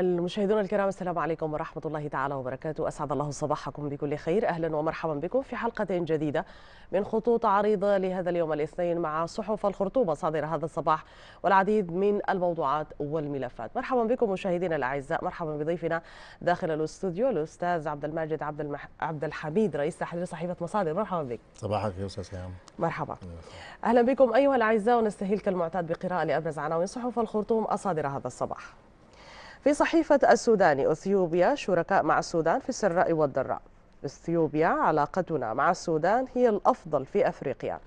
المشاهدون الكرام السلام عليكم ورحمة الله تعالى وبركاته أسعد الله صباحكم بكل خير أهلا ومرحبا بكم في حلقة جديدة من خطوط عريضة لهذا اليوم الاثنين مع صحف الخرطوبة صادرة هذا الصباح والعديد من الموضوعات والملفات مرحبا بكم مشاهدينا الأعزاء مرحبا بضيفنا داخل الاستوديو الأستاذ عبد الماجد عبد, المح... عبد الحميد رئيس تحرير صحيفة مصادر مرحبا بك صباحك يا أستاذ سلام مرحبا أهلا بكم أيها الأعزاء ونستهل كالمعتاد بقراءة لأبرز عناوين صحف الخرطوم الصادرة هذا الصباح في صحيفة السوداني أثيوبيا شركاء مع السودان في السراء والضراء أثيوبيا علاقتنا مع السودان هي الأفضل في أفريقيا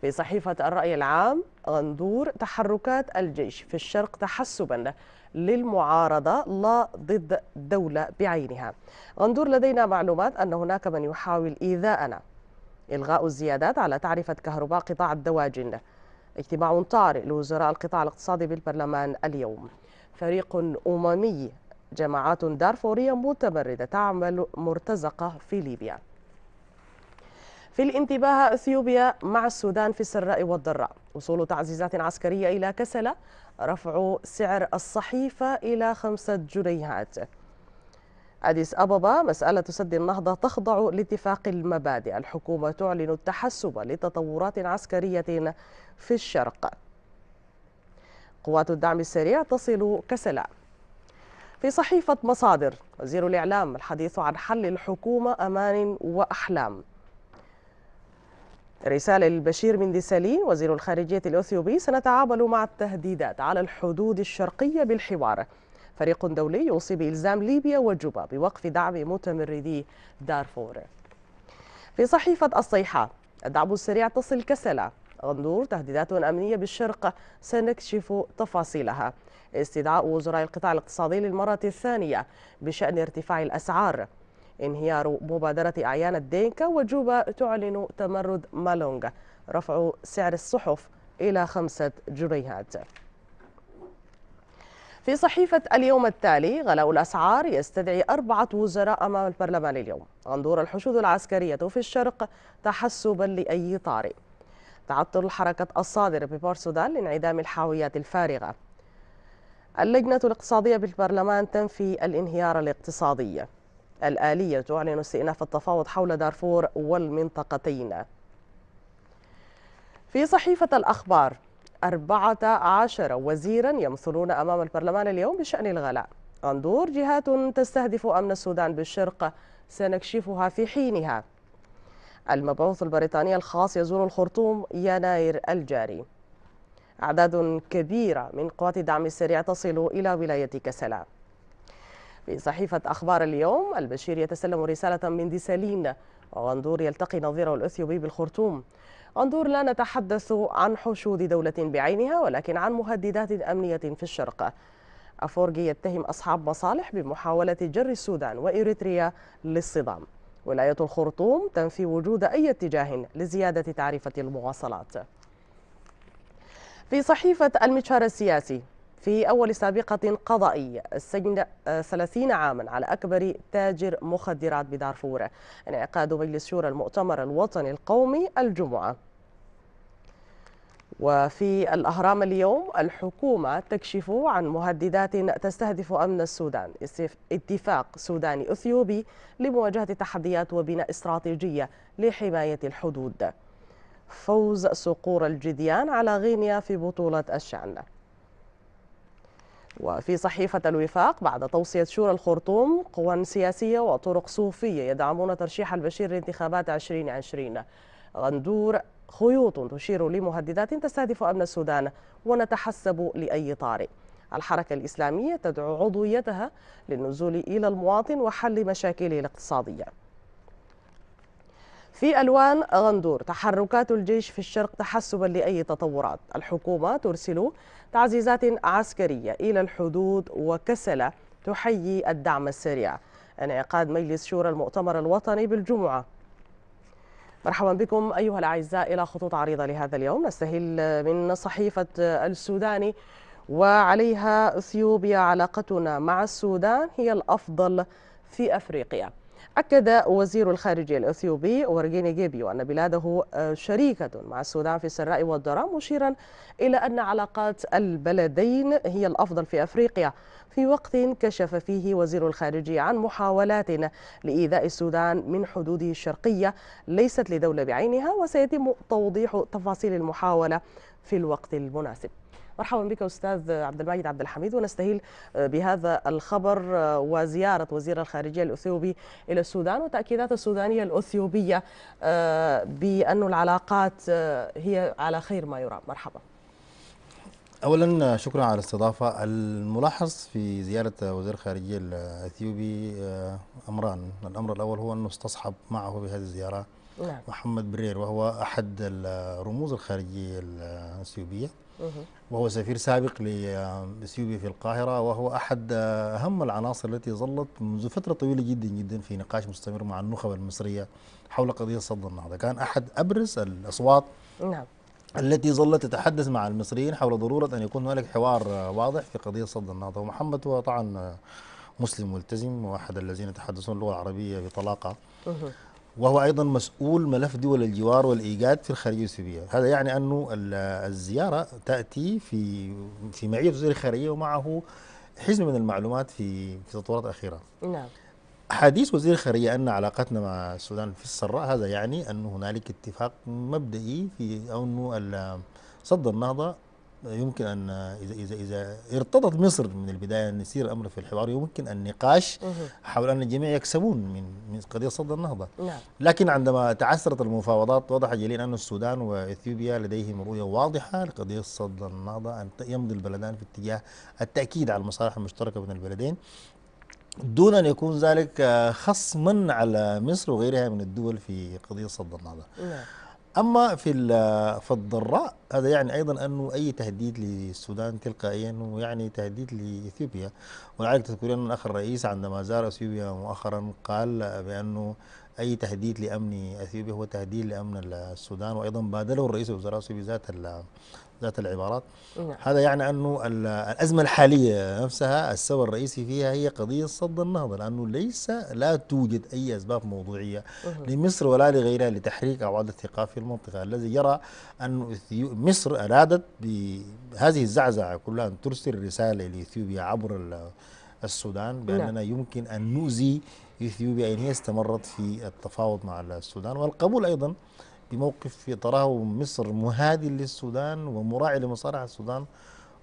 في صحيفة الرأي العام غندور تحركات الجيش في الشرق تحسبا للمعارضة لا ضد دولة بعينها غندور لدينا معلومات أن هناك من يحاول إيذاءنا إلغاء الزيادات على تعرفة كهرباء قطاع الدواجن اجتماع طارئ لوزراء القطاع الاقتصادي بالبرلمان اليوم فريق أممي جماعات دارفورية متمردة تعمل مرتزقة في ليبيا في الانتباه اثيوبيا مع السودان في السراء والضراء وصول تعزيزات عسكريه الى كسله رفع سعر الصحيفه الى خمسه جنيهات أديس أبابا مسألة سد النهضة تخضع لاتفاق المبادئ الحكومة تعلن التحسب لتطورات عسكرية في الشرق قوات الدعم السريع تصل كسلا في صحيفة مصادر وزير الإعلام الحديث عن حل الحكومة أمان وأحلام رسالة البشير من ديسالي وزير الخارجية الأثيوبي سنتعامل مع التهديدات على الحدود الشرقية بالحوار فريق دولي يوصي بإلزام ليبيا وجوبا بوقف دعم متمردي دارفور في صحيفة الصيحة الدعم السريع تصل كسلا غندور تهديدات أمنية بالشرق سنكشف تفاصيلها استدعاء وزراء القطاع الاقتصادي للمرة الثانية بشأن ارتفاع الأسعار انهيار مبادرة أعيان الدينكا وجوبا تعلن تمرد مالونغ رفع سعر الصحف إلى خمسة جنيهات في صحيفة اليوم التالي غلاء الأسعار يستدعي أربعة وزراء أمام البرلمان اليوم غندور الحشود العسكرية في الشرق تحسبا لأي طارئ تعطل حركة الصادر ببورسودان لانعدام الحاويات الفارغة اللجنة الاقتصادية بالبرلمان تنفي الانهيار الاقتصادي الآلية تعلن استئناف التفاوض حول دارفور والمنطقتين في صحيفة الأخبار 14 وزيرا يمثلون أمام البرلمان اليوم بشأن الغلاء غندور جهات تستهدف أمن السودان بالشرق سنكشفها في حينها المبعوث البريطاني الخاص يزور الخرطوم يناير الجاري أعداد كبيرة من قوات الدعم السريع تصل إلى ولاية كسلا في صحيفة أخبار اليوم البشير يتسلم رسالة من ديسالين وغندور يلتقي نظيره الأثيوبي بالخرطوم غندور لا نتحدث عن حشود دولة بعينها ولكن عن مهددات أمنية في الشرق أفورجي يتهم أصحاب مصالح بمحاولة جر السودان وإريتريا للصدام ولاية الخرطوم تنفي وجود أي اتجاه لزيادة تعرفة المواصلات في صحيفة المتشار السياسي في أول سابقة قضائي السجن 30 عاما على أكبر تاجر مخدرات بدارفور انعقاد مجلس شورى المؤتمر الوطني القومي الجمعة وفي الأهرام اليوم الحكومة تكشف عن مهددات تستهدف أمن السودان اتفاق سوداني أثيوبي لمواجهة التحديات وبناء استراتيجية لحماية الحدود فوز صقور الجديان على غينيا في بطولة الشأن وفي صحيفة الوفاق بعد توصية شورى الخرطوم قوى سياسية وطرق صوفية يدعمون ترشيح البشير لانتخابات 2020 غندور خيوط تشير لمهددات تستهدف أمن السودان ونتحسب لأي طارئ الحركة الإسلامية تدعو عضويتها للنزول إلى المواطن وحل مشاكله الاقتصادية في ألوان غندور تحركات الجيش في الشرق تحسبا لأي تطورات الحكومة ترسل تعزيزات عسكرية إلى الحدود وكسلة تحيي الدعم السريع انعقاد مجلس شورى المؤتمر الوطني بالجمعة مرحبا بكم أيها الأعزاء إلى خطوط عريضة لهذا اليوم نستهل من صحيفة السوداني وعليها أثيوبيا علاقتنا مع السودان هي الأفضل في أفريقيا أكد وزير الخارجية الأثيوبي ورجيني جيبيو أن بلاده آه، شريكة مع السودان في السراء والضراء مشيرا إلى أن علاقات البلدين هي الأفضل في أفريقيا في وقت كشف فيه وزير الخارجية عن محاولات لإيذاء السودان من حدوده الشرقية ليست لدولة بعينها وسيتم توضيح تفاصيل المحاولة في الوقت المناسب مرحبا بك استاذ عبد المجيد عبد الحميد ونستهيل بهذا الخبر آه، وزياره وزير الخارجيه الاثيوبي الى السودان وتاكيدات السودانيه الاثيوبيه آه، بان العلاقات آه، هي على خير ما يرام مرحبا اولا شكرا على الاستضافه الملاحظ في زياره وزير الخارجيه الاثيوبي امران الامر الاول هو انه استصحب معه بهذه الزياره نعم. محمد برير وهو احد الرموز الخارجيه الاثيوبيه وهو سفير سابق لسيوبيا في القاهرة وهو أحد أهم العناصر التي ظلت منذ فترة طويلة جدا جدا في نقاش مستمر مع النخبة المصرية حول قضية صد النهضة كان أحد أبرز الأصوات نعم التي ظلت تتحدث مع المصريين حول ضرورة أن يكون هنالك حوار واضح في قضية صد النهضة ومحمد هو طبعا مسلم ملتزم وأحد الذين يتحدثون اللغة العربية بطلاقة وهو ايضا مسؤول ملف دول الجوار والايجاد في الخارجيه السوريه، هذا يعني انه الزياره تاتي في في معيه وزير الخارجيه ومعه حزمه من المعلومات في في تطورات اخيره. نعم. حديث وزير الخارجيه ان علاقتنا مع السودان في السراء هذا يعني انه هنالك اتفاق مبدئي في انه صد النهضه يمكن أن إذا, إذا, إذا ارتضت مصر من البداية أن يصير الأمر في الحوار يمكن النقاش حول أن الجميع يكسبون من من قضية صد النهضة نعم. لكن عندما تعثرت المفاوضات وضح جليل أن السودان وإثيوبيا لديهم رؤية واضحة لقضية صد النهضة أن يمضي البلدان في اتجاه التأكيد على المصالح المشتركة بين البلدين دون أن يكون ذلك خصما على مصر وغيرها من الدول في قضية صد النهضة نعم. اما في في الضراء هذا يعني ايضا انه اي تهديد للسودان تلقائيا ويعني تهديد لاثيوبيا ولعلك تذكرين ان اخر رئيس عندما زار اثيوبيا مؤخرا قال بانه اي تهديد لامن اثيوبيا هو تهديد لامن السودان وايضا بادله الرئيس الوزراء الاثيوبي ذات ذات العبارات نعم. هذا يعني أنه الأزمة الحالية نفسها السبب الرئيسي فيها هي قضية صد النهضة لأنه ليس لا توجد أي أسباب موضوعية لمصر ولا لغيرها لتحريك أعواد الثقة في المنطقة الذي يرى أن مصر أرادت بهذه الزعزعة كلها أن ترسل رسالة لإثيوبيا عبر السودان نعم. بأننا نعم. يمكن أن نؤذي إثيوبيا إن هي استمرت في التفاوض مع السودان والقبول أيضا بموقف يتراه مصر مهادي للسودان ومراعي لمصالح السودان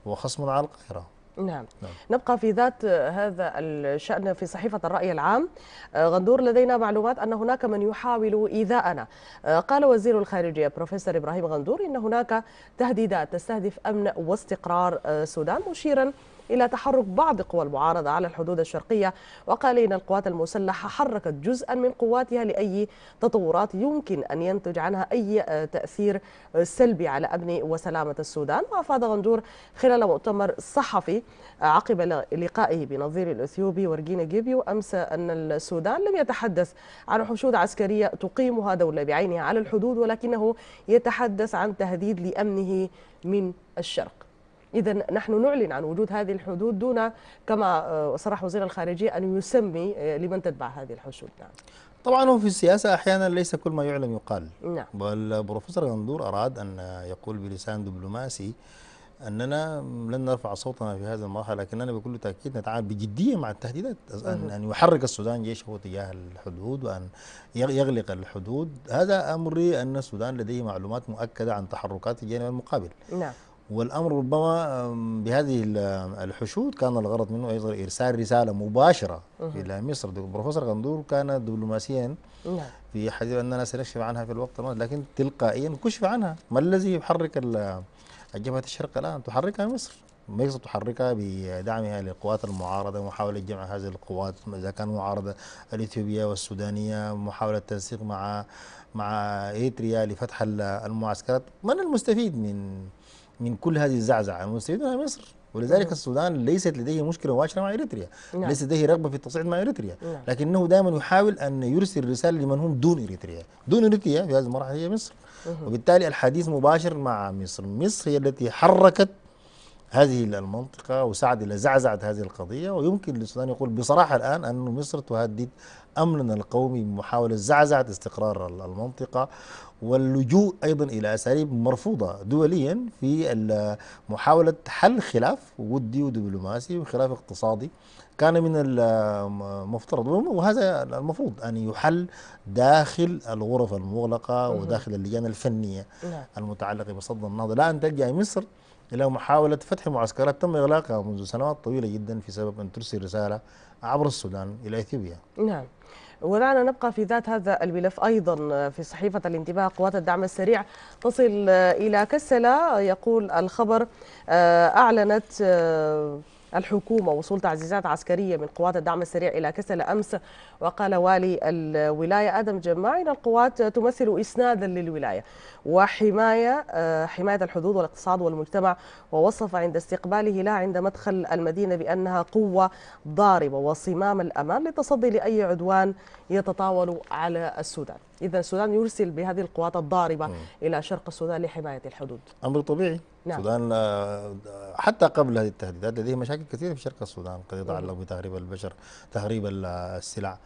وخصم على القاهرة نعم. نعم نبقى في ذات هذا الشأن في صحيفة الرأي العام آه، غندور لدينا معلومات أن هناك من يحاول إيذاءنا آه، قال وزير الخارجية بروفيسور إبراهيم غندور إن هناك تهديدات تستهدف أمن واستقرار آه، السودان مشيرا إلى تحرك بعض قوى المعارضة على الحدود الشرقية وقال إن القوات المسلحة حركت جزءا من قواتها لأي تطورات يمكن أن ينتج عنها أي آه، تأثير سلبي على أمن وسلامة السودان وأفاد غندور خلال مؤتمر صحفي آه، عقب لقائه بنظير الأثيوبي ورجينا جيبيو أمس أن السودان لم يتحدث عن حشود عسكرية تقيمها دولة بعينها على الحدود ولكنه يتحدث عن تهديد لأمنه من الشرق إذا نحن نعلن عن وجود هذه الحدود دون كما آه، صرح وزير الخارجية أن يسمي آه، لمن تتبع هذه الحشود نعم. طبعا هو في السياسة أحيانا ليس كل ما يعلم يقال نعم. والبروفيسور غندور أراد أن يقول بلسان دبلوماسي أننا لن نرفع صوتنا في هذه المرحلة لكننا بكل تأكيد نتعامل بجدية مع التهديدات أن, أن يحرك السودان جيشه تجاه الحدود وأن يغلق الحدود هذا أمر أن السودان لديه معلومات مؤكدة عن تحركات الجانب المقابل نعم والامر ربما بهذه الحشود كان الغرض منه ايضا ارسال رساله مباشره الى مصر البروفيسور غندور كان دبلوماسيا نعم. في حديث اننا سنكشف عنها في الوقت الماضي لكن تلقائيا كشف عنها ما الذي يحرك الجبهه الشرق الان تحركها مصر مصر تحركها بدعمها للقوات المعارضة محاولة جمع هذه القوات إذا كان معارضة الإثيوبية والسودانية محاولة تنسيق مع مع إيتريا لفتح المعسكرات من المستفيد من من كل هذه الزعزعه مستفيدها يعني مصر ولذلك السودان ليست لديه مشكله مباشره مع اريتريا نعم. ليس لديه رغبه في التصعيد مع اريتريا نعم. لكنه دائما يحاول ان يرسل رساله لمن هم دون اريتريا دون اريتريا في هذه المرحله هي مصر وبالتالي الحديث مباشر مع مصر مصر هي التي حركت هذه المنطقة وسعد إلى زعزعة هذه القضية ويمكن للسودان يقول بصراحة الآن أن مصر تهدد أمننا القومي بمحاولة زعزعة استقرار المنطقة واللجوء أيضا إلى أساليب مرفوضة دوليا في محاولة حل خلاف ودي ودبلوماسي وخلاف اقتصادي كان من المفترض وهذا المفروض أن يحل داخل الغرف المغلقة وداخل اللجان الفنية نعم. المتعلقة بصد النهضة لا أن تجي مصر إلى محاولة فتح معسكرات تم إغلاقها منذ سنوات طويلة جدا في سبب أن ترسل رسالة عبر السودان إلى إثيوبيا نعم ودعنا نبقى في ذات هذا الملف أيضا في صحيفة الانتباه قوات الدعم السريع تصل إلى كسلة يقول الخبر آه، أعلنت آه، الحكومة وصول تعزيزات عسكرية من قوات الدعم السريع إلى كسل أمس وقال والي الولاية آدم جماع إن القوات تمثل إسنادا للولاية وحماية آه، حماية الحدود والاقتصاد والمجتمع ووصف عند استقباله لها عند مدخل المدينة بأنها قوة ضاربة وصمام الأمان للتصدي لأي عدوان يتطاول على السودان إذا السودان يرسل بهذه القوات الضاربة م. إلى شرق السودان لحماية الحدود أمر طبيعي نعم. السودان آه، حتى قبل هذه التهديدات لديه مشاكل كثيرة في شرق السودان قد يتعلق نعم. بتهريب البشر تهريب السلع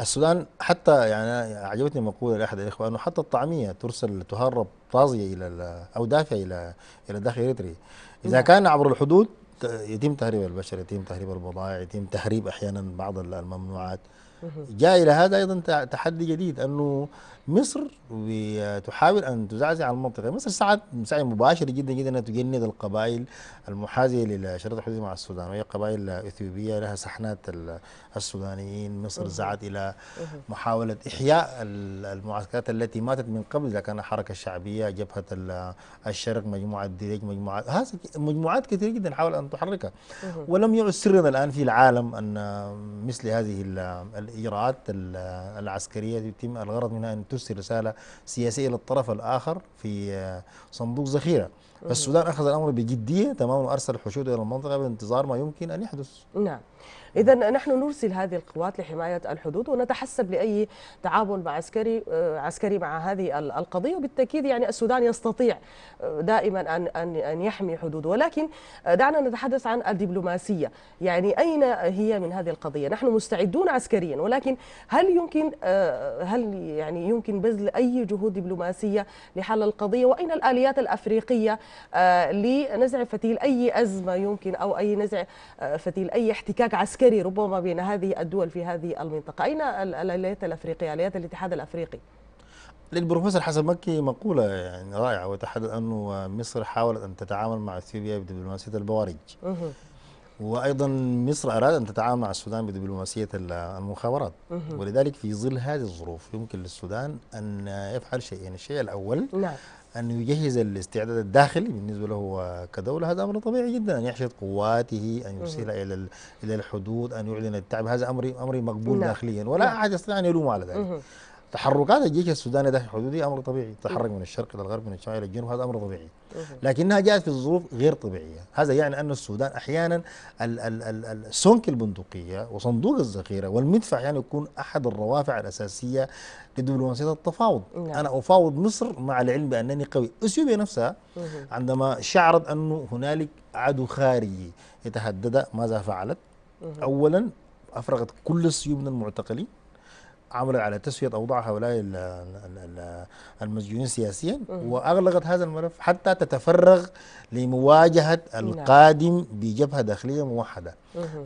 السودان حتى يعني عجبتني مقولة لأحد الإخوة أنه حتى الطعمية ترسل تهرب طازية إلى أو دافئة إلى إلى داخل إريتري إذا نعم. كان عبر الحدود يتم تهريب البشر يتم تهريب البضائع يتم تهريب أحيانا بعض الممنوعات جاء إلى هذا أيضا تحدي جديد أنه مصر تحاول ان تزعزع المنطقه، مصر سعت سعي مباشر جدا جدا انها تجند القبائل المحاذيه للشرطه الحدود مع السودان وهي قبائل اثيوبيه لها سحنات السودانيين، مصر سعت الى محاوله احياء المعسكرات التي ماتت من قبل اذا كان الحركه الشعبيه، جبهه الشرق، مجموعه دريج، مجموعات هذه مجموعات كثيره جدا حاول ان تحركها ولم يعد سرا الان في العالم ان مثل هذه الاجراءات العسكريه يتم الغرض منها ان ترسل رسالة سياسية للطرف الآخر في آه، صندوق ذخيرة فالسودان أخذ الأمر بجدية تماما وأرسل حشود إلى المنطقة بانتظار ما يمكن أن يحدث نعم إذا نحن نرسل هذه القوات لحماية الحدود ونتحسب لأي تعاون مع عسكري عسكري مع هذه القضية وبالتأكيد يعني السودان يستطيع دائما أن أن أن يحمي حدوده ولكن دعنا نتحدث عن الدبلوماسية يعني أين هي من هذه القضية نحن مستعدون عسكريا ولكن هل يمكن آه، هل يعني يمكن بذل أي جهود دبلوماسية لحل القضية وأين الآليات الأفريقية آه، لنزع فتيل أي أزمة يمكن أو أي نزع آه، فتيل أي احتكاك عسكري ربما بين هذه الدول في هذه المنطقة أين الأليات الأفريقية أليات الاتحاد الأفريقي للبروفيسور حسن مكي مقولة يعني رائعة وتحدث أنه مصر حاولت أن تتعامل مع أثيوبيا بدبلوماسية البوارج وايضا مصر ارادت ان تتعامل مع السودان بدبلوماسيه المخابرات ولذلك في ظل هذه الظروف يمكن للسودان ان يفعل شيئين يعني الشيء الاول نعم. أن يجهز الاستعداد الداخلي بالنسبة له كدولة هذا أمر طبيعي جدا أن يحشد قواته أن يرسل إلى إلى الحدود أن يعلن التعب هذا أمر أمر مقبول نعم. داخليا ولا نعم. أحد يستطيع أن يلومه على ذلك تحركات الجيش السوداني داخل الحدود امر طبيعي تحرك من الشرق الى الغرب من الشمال الى الجنوب هذا امر طبيعي لكنها جاءت في ظروف غير طبيعيه هذا يعني ان السودان احيانا السنك البندقيه وصندوق الذخيره والمدفع يعني يكون احد الروافع الاساسيه لدبلوماسيه التفاوض نعم. انا افاوض مصر مع العلم بانني قوي اثيوبيا نفسها عندما شعرت انه هنالك عدو خارجي يتهدد ماذا فعلت اولا افرغت كل السيوب من المعتقلين عملت على تسويه اوضاع هؤلاء المسجونين سياسيا واغلقت هذا الملف حتى تتفرغ لمواجهه نعم. القادم بجبهه داخليه موحده.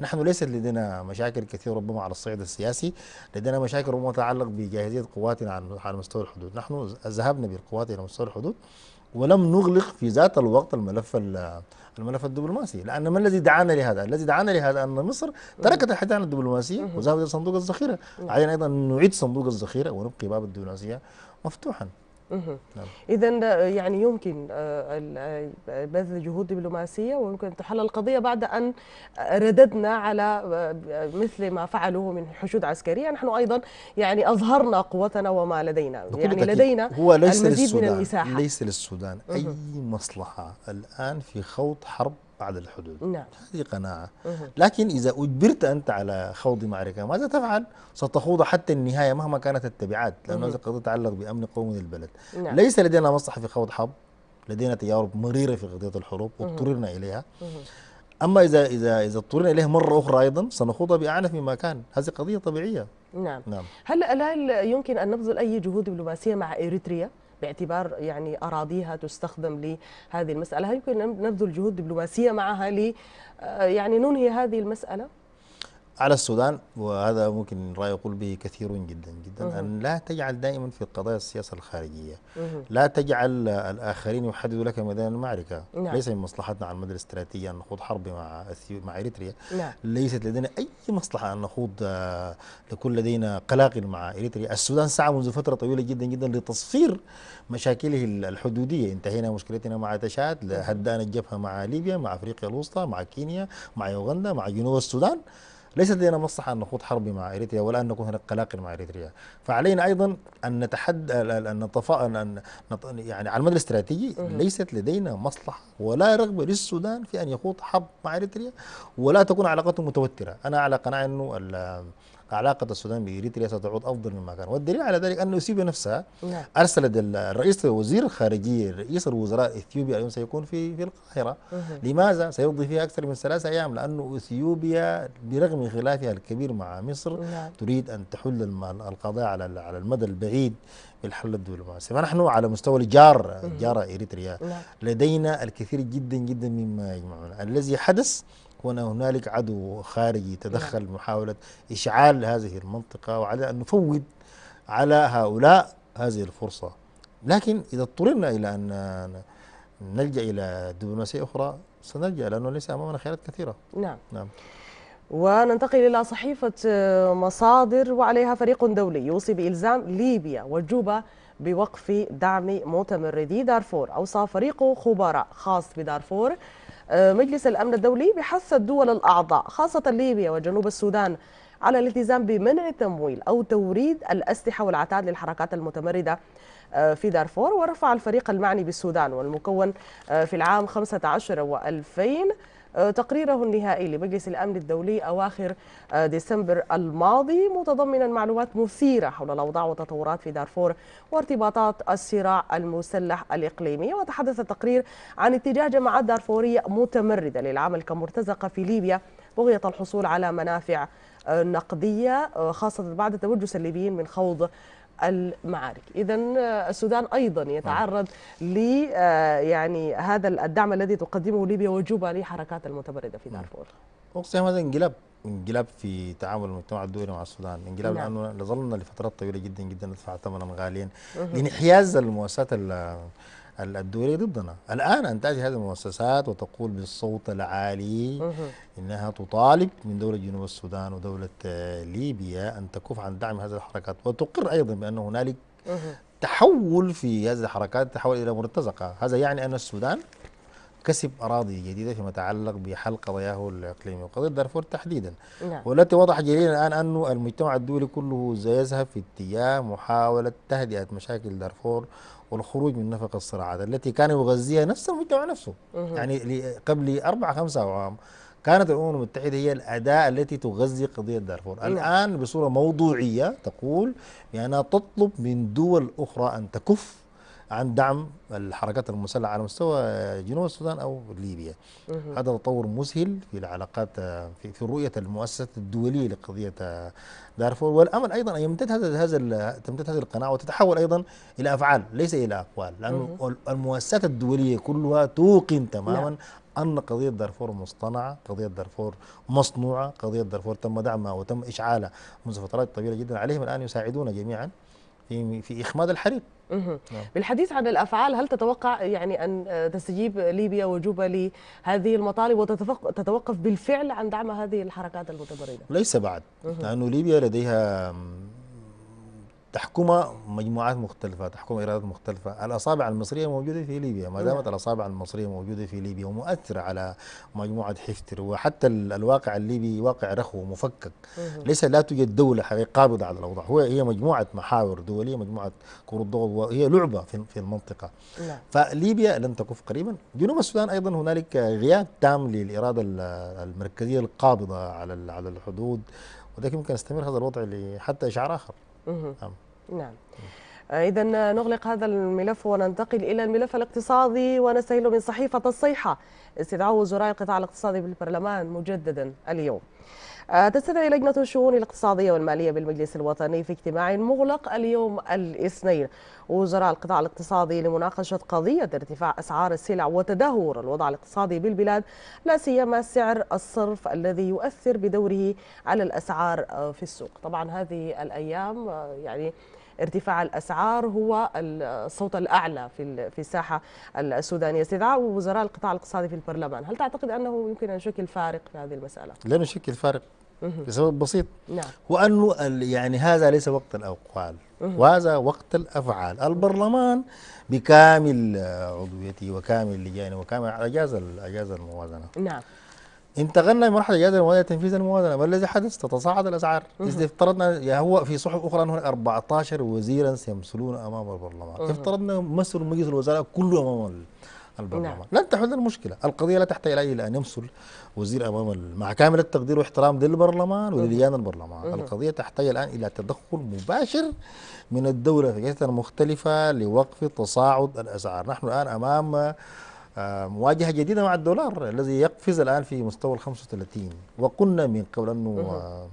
نحن ليست لدينا مشاكل كثيره ربما على الصعيد السياسي، لدينا مشاكل ربما تتعلق بجاهزيه قواتنا على مستوى الحدود، نحن ذهبنا بالقوات الى مستوى الحدود ولم نغلق في ذات الوقت الملف الملف الدبلوماسي لأن ما الذي دعانا لهذا؟ الذي دعانا لهذا أن مصر تركت الحديث عن الدبلوماسية وذهبت إلى صندوق الذخيرة علينا أيضا أن نعيد صندوق الذخيرة ونبقي باب الدبلوماسية مفتوحا نعم. إذا يعني يمكن آه، آه، بذل جهود دبلوماسية ويمكن تحل القضية بعد أن رددنا على آه، مثل ما فعلوه من حشود عسكرية نحن أيضا يعني أظهرنا قوتنا وما لدينا يعني لدينا هو ليس المزيد للسودان. من المساحة ليس للسودان أي مصلحة الآن في خوض حرب بعد الحدود نعم. هذه قناعة لكن إذا أجبرت أنت على خوض معركة ماذا تفعل؟ ستخوض حتى النهاية مهما كانت التبعات لأنه هذا قد تتعلق بأمن قومي البلد نعم. ليس لدينا مصلحة في خوض حرب لدينا تجارب مريرة في قضية الحروب واضطررنا إليها أما إذا إذا إذا اضطرنا إليها مرة أخرى أيضا سنخوضها بأعنف مما كان هذه قضية طبيعية نعم, نعم. هل الا يمكن أن نبذل أي جهود دبلوماسية مع إريتريا؟ باعتبار يعني أراضيها تستخدم لهذه المسألة هل يمكن نبذل جهود دبلوماسية معها ل آه، يعني ننهي هذه المسألة على السودان وهذا ممكن رأي يقول به كثيرون جدا جدا أن لا تجعل دائما في قضايا السياسة الخارجية لا تجعل الآخرين يحددوا لك ميدان المعركة نعم. ليس من مصلحتنا على المدى الاستراتيجي أن نخوض حرب مع مع إريتريا نعم. ليست لدينا أي مصلحة أن نخوض آه، لكل لدينا قلاقل مع إريتريا السودان سعى منذ فترة طويلة جدا جدا لتصفير مشاكله الحدودية انتهينا مشكلتنا مع تشاد هدأنا الجبهة مع ليبيا مع أفريقيا الوسطى مع كينيا مع يوغندا مع جنوب السودان ليست لدينا مصلحة أن نخوض حرب مع إريتريا ولا أن نكون هناك قلاقل مع إريتريا فعلينا أيضا أن نتحدى أن نتف... أن نط... يعني على المدى الاستراتيجي ليست لدينا مصلحة ولا رغبة للسودان في أن يخوض حرب مع إريتريا ولا تكون علاقته متوترة أنا على قناعة أنه علاقة السودان بإريتريا ستعود أفضل مما كان والدليل على ذلك أن إثيوبيا نفسها نعم. أرسلت الرئيس وزير الخارجية رئيس الوزراء إثيوبيا اليوم سيكون في في القاهرة لماذا؟ سيقضي فيها أكثر من ثلاثة أيام لأن إثيوبيا برغم خلافها الكبير مع مصر نعم. تريد أن تحل القضايا على على المدى البعيد بالحل الدبلوماسي فنحن على مستوى الجار جارة إريتريا نعم. لدينا الكثير جدا جدا مما يجمعنا الذي حدث يكون هنالك عدو خارجي نعم. تدخل محاولة إشعال هذه المنطقة وعلى أن نفوض على هؤلاء هذه الفرصة لكن إذا اضطررنا إلى أن نلجأ إلى دبلوماسية أخرى سنلجأ لأنه ليس أمامنا خيارات كثيرة نعم نعم وننتقل إلى صحيفة آه، مصادر وعليها فريق دولي يوصي بإلزام ليبيا وجوبا بوقف دعم متمردي دارفور أوصى فريق خبراء خاص بدارفور آه، مجلس الأمن الدولي بحث الدول الأعضاء خاصة ليبيا وجنوب السودان على الالتزام بمنع تمويل أو توريد الأسلحة والعتاد للحركات المتمردة آه، في دارفور ورفع الفريق المعني بالسودان والمكون آه، في العام 15 و2000 آه، تقريره النهائي لمجلس الأمن الدولي أواخر آه، ديسمبر الماضي متضمنا معلومات مثيرة حول الأوضاع والتطورات في دارفور وارتباطات الصراع المسلح الإقليمي وتحدث التقرير عن اتجاه جماعات دارفورية متمردة للعمل كمرتزقة في ليبيا بغية الحصول على منافع آه، نقدية خاصة بعد توجس الليبيين من خوض المعارك إذا آه، السودان أيضا نعم. يتعرض ل آه، يعني هذا الدعم الذي تقدمه ليبيا وجوبا لحركات المتمردة في نعم. دارفور أقسم هذا انقلاب انقلاب في تعامل المجتمع الدولي مع السودان انقلاب نعم. لانه ظلنا لفترات طويله جدا جدا ندفع ثمنا غاليا لانحياز المؤسسات الدولية ضدنا الآن تاتي هذه المؤسسات وتقول بالصوت العالي إنها تطالب من دولة جنوب السودان ودولة آه، ليبيا أن تكف عن دعم هذه الحركات وتقر أيضا بأن هنالك تحول في هذه الحركات تحول إلى مرتزقة هذا يعني أن السودان كسب أراضي جديدة فيما يتعلق بحل قضاياه الإقليمية وقضية دارفور تحديدا نعم. والتي وضح جليلا الآن أن المجتمع الدولي كله سيذهب في اتجاه محاولة تهدئة مشاكل دارفور والخروج من نفق الصراعات التي كان يغذيها نفس المجتمع نفسه مه. يعني قبل أربع خمسة أعوام كانت الأمم المتحدة هي الأداة التي تغذي قضية دارفور نعم. الآن بصورة موضوعية تقول بأنها يعني تطلب من دول أخرى أن تكف عن دعم الحركات المسلحة على مستوى جنوب السودان أو ليبيا هذا تطور مذهل في العلاقات في, في رؤية المؤسسات الدولية لقضية دارفور والأمل أيضا أن يمتد هذا هذا تمتد هذه القناعة وتتحول أيضا إلى أفعال ليس إلى أقوال لأن المؤسسات الدولية كلها توقن تماما نعم. أن قضية دارفور مصطنعة قضية دارفور مصنوعة قضية دارفور تم دعمها وتم إشعالها منذ فترات طويلة جدا عليهم الآن يساعدون جميعا في في اخماد الحريق نعم. بالحديث عن الافعال هل تتوقع يعني ان تستجيب ليبيا وجوبا لهذه المطالب وتتوقف بالفعل عن دعم هذه الحركات المتمرده؟ ليس بعد لانه ليبيا لديها تحكمها مجموعات مختلفة تحكم إرادات مختلفة الأصابع المصرية موجودة في ليبيا ما دامت نعم. الأصابع المصرية موجودة في ليبيا ومؤثرة على مجموعة حفتر وحتى الواقع الليبي واقع رخو ومفكك، ليس لا توجد دولة حقيقة قابضة على الأوضاع هو هي مجموعة محاور دولية مجموعة كرة ضغط وهي لعبة في المنطقة نعم. فليبيا لن تكف قريبا جنوب السودان أيضا هنالك غياب تام للإرادة المركزية القابضة على على الحدود ولكن يمكن يستمر هذا الوضع لحتى إشعار آخر نعم نعم آه، إذا نغلق هذا الملف وننتقل إلى الملف الاقتصادي ونستهل من صحيفة الصيحة استدعاء وزراء القطاع الاقتصادي بالبرلمان مجددا اليوم آه، تستدعي لجنة الشؤون الاقتصادية والمالية بالمجلس الوطني في اجتماع مغلق اليوم الاثنين وزراء القطاع الاقتصادي لمناقشة قضية ارتفاع أسعار السلع وتدهور الوضع الاقتصادي بالبلاد لا سيما سعر الصرف الذي يؤثر بدوره على الأسعار آه، في السوق طبعا هذه الأيام آه، يعني ارتفاع الاسعار هو الصوت الاعلى في في الساحه السودانيه استدعاء وزراء القطاع الاقتصادي في البرلمان هل تعتقد انه يمكن ان يشكل فارق في هذه المساله لا يشكل فارق لسبب بسيط نعم. وأنه يعني هذا ليس وقت الأقوال وهذا وقت الأفعال البرلمان بكامل آه، عضويته وكامل لجانه وكامل أجاز أجاز الموازنة نعم انتقلنا من مرحله اجازه الموازنه تنفيذ الموازنه ما الذي حدث؟ تتصاعد الاسعار اذا افترضنا يعني هو في صحف اخرى انه 14 وزيرا سيمثلون امام البرلمان افترضنا مثل مجلس الوزراء كله امام البرلمان نعم. لن تحل المشكلة القضية لا تحتاج إلى اي أن يمثل وزير أمام مع كامل التقدير واحترام للبرلمان وللجان البرلمان مم. القضية تحتاج الآن إلى تدخل مباشر من الدولة في جهات مختلفة لوقف تصاعد الأسعار نحن الآن أمام آه، مواجهة جديدة مع الدولار الذي يقفز الآن في مستوى ال 35 وقلنا من قبل أنه آه،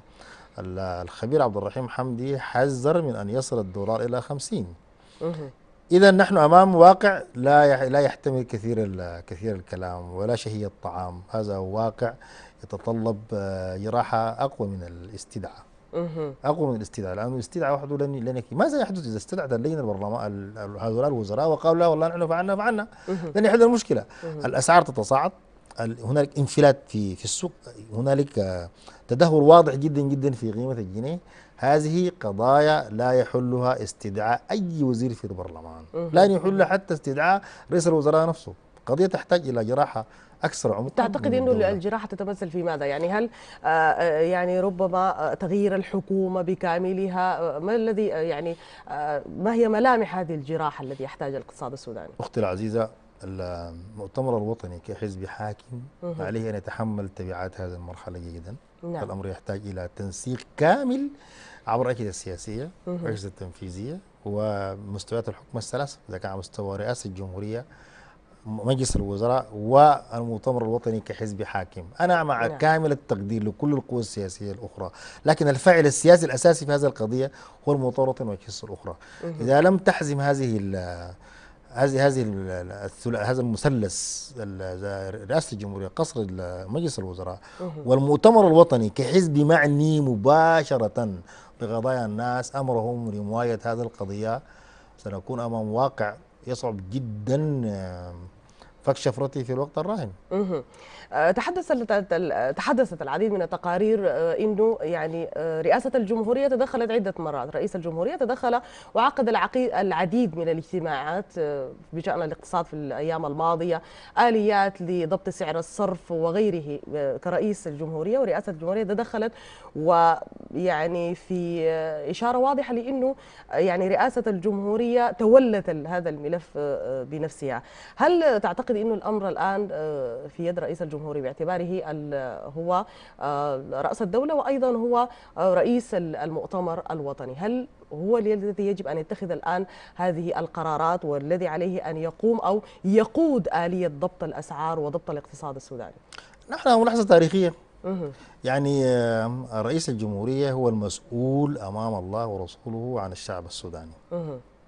الخبير عبد الرحيم حمدي حذر من أن يصل الدولار إلى 50 اذا نحن امام واقع لا لا يحتمل كثير كثير الكلام ولا شهية الطعام هذا واقع يتطلب آه، جراحه اقوى من الاستدعاء اقوى من الاستدعاء لان الاستدعاء وحده لن لن يكفي ماذا يحدث اذا استدعت اللجنه البرلمان هؤلاء الوزراء وقالوا لا والله نحن فعلنا فعلنا لن يحل المشكله الاسعار تتصاعد هنالك انفلات في في السوق هنالك آه، تدهور واضح جدا جدا في قيمه الجنيه هذه قضايا لا يحلها استدعاء اي وزير في البرلمان لا يحل حتى استدعاء رئيس الوزراء نفسه قضيه تحتاج الى جراحه اكثر عمق تعتقد انه الجراحه تتمثل في ماذا يعني هل آه، آه، يعني ربما تغيير الحكومه بكاملها ما الذي يعني ما هي ملامح هذه الجراحه التي يحتاجها الاقتصاد السوداني اختي العزيزه المؤتمر الوطني كحزب حاكم عليه أن يتحمل تبعات هذه المرحلة جيدا نعم. الأمر يحتاج إلى تنسيق كامل عبر الاجهزه السياسية والأجهزة التنفيذية ومستويات الحكم الثلاثة إذا كان على مستوى رئاسة الجمهورية مجلس الوزراء والمؤتمر الوطني كحزب حاكم أنا مع نعم. كامل التقدير لكل القوى السياسية الأخرى لكن الفاعل السياسي الأساسي في هذه القضية هو المؤتمر الوطني والاجهزه الأخرى إذا لم تحزم هذه هذه هذه هذا المثلث رئاسه الجمهوريه قصر مجلس الوزراء والمؤتمر الوطني كحزب معني مباشره بقضايا الناس امرهم لمواجهه هذه القضيه سنكون امام واقع يصعب جدا فك شفرته في الوقت الراهن آه، تحدث تحدثت العديد من التقارير آه، انه يعني آه، رئاسه الجمهوريه تدخلت عده مرات رئيس الجمهوريه تدخل وعقد العديد من الاجتماعات بشان الاقتصاد في الايام الماضيه اليات لضبط سعر الصرف وغيره كرئيس الجمهوريه ورئاسه الجمهوريه تدخلت ويعني في اشاره واضحه لانه يعني رئاسه الجمهوريه تولت هذا الملف بنفسها هل تعتقد اعتقد انه الأمر الآن آه، في يد رئيس الجمهورية باعتباره هو آه، رأس الدولة وأيضا هو آه، رئيس المؤتمر الوطني هل هو الذي يجب أن يتخذ الآن هذه القرارات والذي عليه أن يقوم أو يقود آلية ضبط الأسعار وضبط الاقتصاد السوداني نحن ملاحظة تاريخية يعني رئيس الجمهورية هو المسؤول أمام الله ورسوله عن الشعب السوداني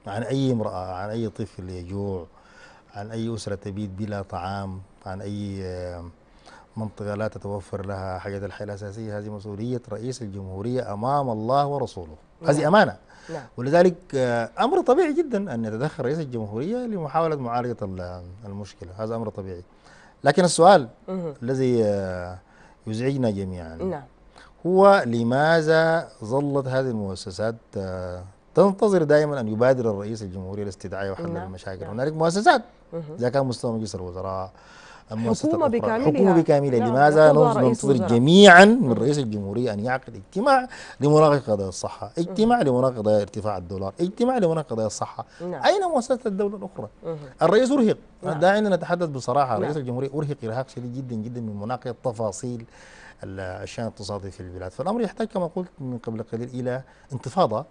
عن أي امرأة عن أي طفل يجوع عن أي أسرة تبيت بلا طعام عن أي منطقة لا تتوفر لها حاجات الحياة الأساسية هذه مسؤولية رئيس الجمهورية أمام الله ورسوله نعم. هذه أمانة نعم. ولذلك آه، أمر طبيعي جدا أن يتدخل رئيس الجمهورية لمحاولة معالجة آه، المشكلة هذا أمر طبيعي لكن السؤال مه. الذي آه، يزعجنا جميعا نعم. هو لماذا ظلت هذه المؤسسات تنتظر دائما ان يبادر الرئيس الجمهوريه لاستدعاء وحل نعم. المشاكل نعم. هنالك مؤسسات اذا كان مستوى مجلس الوزراء الحكومة بكاملها الحكومة بكاملها نعم. لماذا ننتظر جميعا من رئيس الجمهورية أن يعقد اجتماع لمناقشة قضايا الصحة اجتماع لمناقشة قضايا ارتفاع الدولار اجتماع لمناقشة قضايا الصحة نعم. أين مؤسسات الدولة الأخرى مه. الرئيس أرهق نعم. نتحدث بصراحة نعم. رئيس الجمهورية أرهق إرهاق شديد جدا جدا من مناقشة تفاصيل الشأن الاقتصادي في البلاد فالأمر يحتاج كما قلت من قبل قليل إلى انتفاضة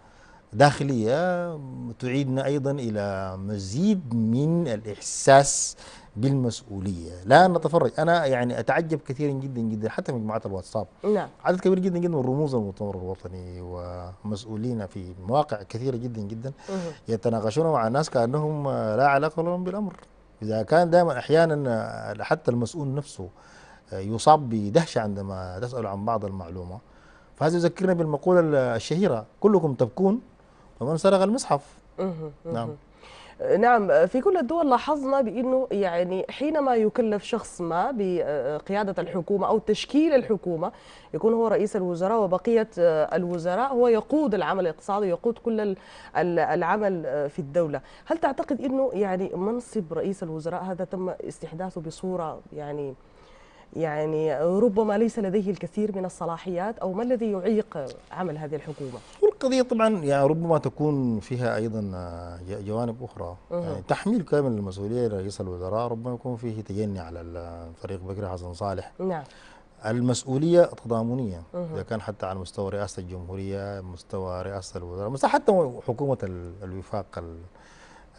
داخلية تعيدنا أيضا إلى مزيد من الإحساس بالمسؤولية لا نتفرج أنا يعني أتعجب كثيرا جدا جدا حتى في مجموعات الواتساب نعم. عدد كبير جدا جدا من رموز المؤتمر الوطني ومسؤولين في مواقع كثيرة جدا جدا يتناقشون مع الناس كأنهم لا علاقة لهم بالأمر إذا كان دائما أحيانا حتى المسؤول نفسه يصاب بدهشة عندما تسأل عن بعض المعلومة فهذا يذكرنا بالمقولة الشهيرة كلكم تبكون ومن سرق المصحف نعم نعم في كل الدول لاحظنا بانه يعني حينما يكلف شخص ما بقياده الحكومه او تشكيل الحكومه يكون هو رئيس الوزراء وبقيه الوزراء هو يقود العمل الاقتصادي يقود كل العمل في الدوله، هل تعتقد انه يعني منصب رئيس الوزراء هذا تم استحداثه بصوره يعني يعني ربما ليس لديه الكثير من الصلاحيات أو ما الذي يعيق عمل هذه الحكومة؟ القضية طبعا يعني ربما تكون فيها أيضا آه، جوانب أخرى يعني تحميل كامل المسؤولية لرئيس الوزراء ربما يكون فيه تجني على الفريق بكر حسن صالح نعم المسؤولية تضامنية إذا كان حتى على مستوى رئاسة الجمهورية مستوى رئاسة الوزراء حتى حكومة الوفاق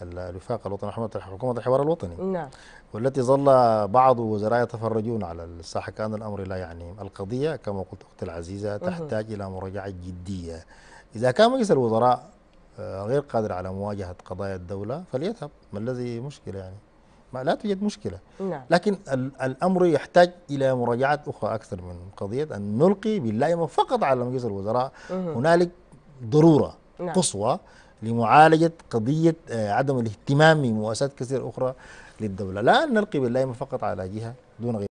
الرفاق الوطني محمود حكومة الحوار الوطني نعم والتي ظل بعض وزراء يتفرجون على الساحة كان الأمر لا يعني القضية كما قلت أختي العزيزة تحتاج إلى مراجعة جدية إذا كان مجلس الوزراء آه، غير قادر على مواجهة قضايا الدولة فليذهب ما الذي مشكلة يعني ما لا توجد مشكلة نعم. لكن الأمر يحتاج إلى مراجعات أخرى أكثر من قضية أن نلقي باللائمة فقط على مجلس الوزراء هنالك ضرورة نعم. قصوى لمعالجة قضية آه، عدم الاهتمام من مؤسسات كثيرة أخرى للدولة لا أن نلقي باللائمة فقط على جهة دون غير